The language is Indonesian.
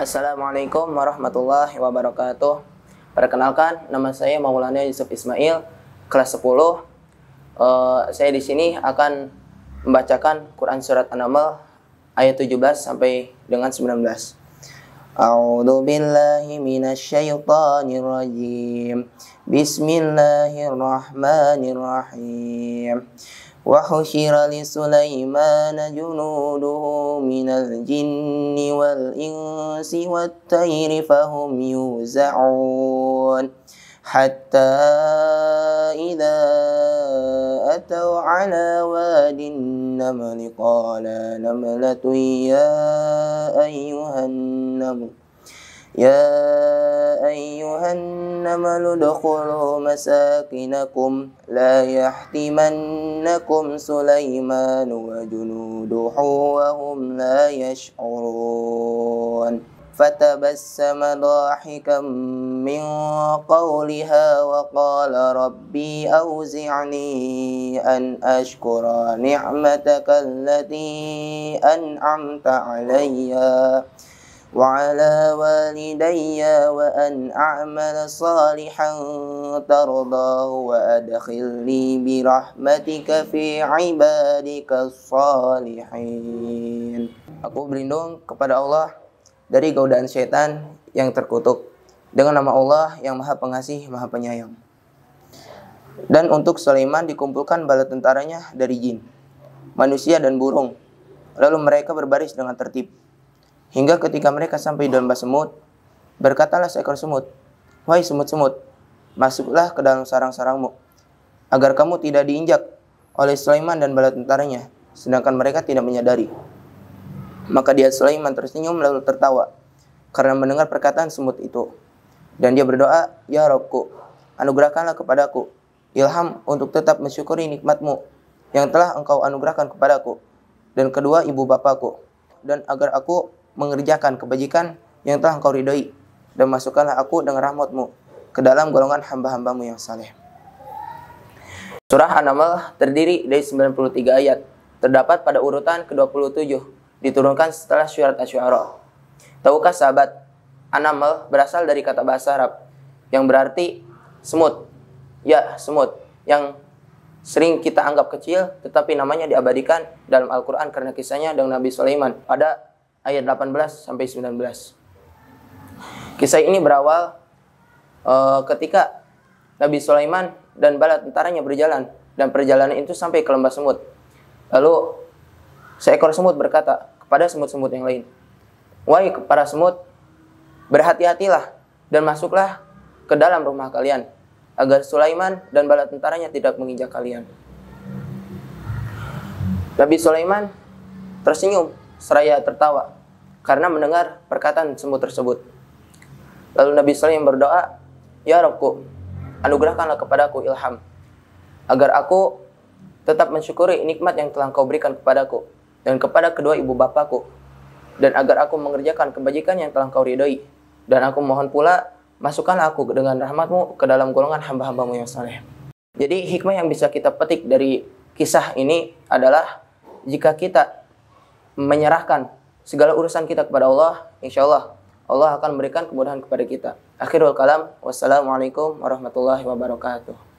Assalamualaikum warahmatullahi wabarakatuh. Perkenalkan, nama saya Maulana Yusuf Ismail, kelas 10. Uh, eh, saya di sini akan membacakan Quran surat An-Naml ayat 17 sampai dengan 19. A'udzu billahi minasyaitonir rajim. Bismillahirrahmanirrahim. وحشر لسليمان جنوده من الجن والإنس والطير فهم يوزعون حتى إذا أتوا على واد النمل قال نملة يا أيها النمل يا أيها النمل ادخلوا مساكنكم لا يحتمنكم سليمان وجنوده وهم لا يشعرون فتبسم ضاحكا من قولها وقال ربي أوزعني أن أشكر نعمتك التي أنعمت عليّ وعلى والدي وأن أعمل صالحا ترضاه وأدخلني برحمتك في عبادك الصالحين Aku berlindung kepada Allah dari godaan setan yang terkutuk dengan nama Allah yang Maha Pengasih, Maha Penyayang. Dan untuk Sulaiman dikumpulkan bala tentaranya dari jin, manusia dan burung. Lalu mereka berbaris dengan tertib Hingga ketika mereka sampai di lembah semut, berkatalah seekor semut, "Wahai semut-semut, masuklah ke dalam sarang-sarangmu, agar kamu tidak diinjak oleh Sulaiman dan bala tentaranya, sedangkan mereka tidak menyadari." Maka dia Sulaiman tersenyum lalu tertawa karena mendengar perkataan semut itu. Dan dia berdoa, "Ya Robku, anugerahkanlah kepadaku ilham untuk tetap mensyukuri nikmatmu yang telah engkau anugerahkan kepadaku dan kedua ibu bapakku dan agar aku mengerjakan kebajikan yang telah engkau ridhoi dan masukkanlah aku dengan rahmatmu ke dalam golongan hamba-hambamu yang saleh. Surah An-Naml terdiri dari 93 ayat, terdapat pada urutan ke-27, diturunkan setelah syurat Asyuara. Tahukah sahabat, An-Naml berasal dari kata bahasa Arab yang berarti semut. Ya, semut yang sering kita anggap kecil tetapi namanya diabadikan dalam Al-Qur'an karena kisahnya dengan Nabi Sulaiman pada ayat 18 sampai 19. Kisah ini berawal uh, ketika Nabi Sulaiman dan bala tentaranya berjalan dan perjalanan itu sampai ke lembah semut. Lalu seekor semut berkata kepada semut-semut yang lain, "Wahai para semut, berhati-hatilah dan masuklah ke dalam rumah kalian agar Sulaiman dan bala tentaranya tidak menginjak kalian." Nabi Sulaiman tersenyum seraya tertawa karena mendengar perkataan semut tersebut. Lalu Nabi SAW berdoa, Ya Rabku, anugerahkanlah kepadaku ilham, agar aku tetap mensyukuri nikmat yang telah kau berikan kepadaku dan kepada kedua ibu bapakku, dan agar aku mengerjakan kebajikan yang telah kau ridhoi. Dan aku mohon pula, masukkanlah aku dengan rahmatmu ke dalam golongan hamba-hambamu yang saleh. Jadi hikmah yang bisa kita petik dari kisah ini adalah jika kita menyerahkan segala urusan kita kepada Allah, insya Allah Allah akan memberikan kemudahan kepada kita. Akhirul kalam, wassalamualaikum warahmatullahi wabarakatuh.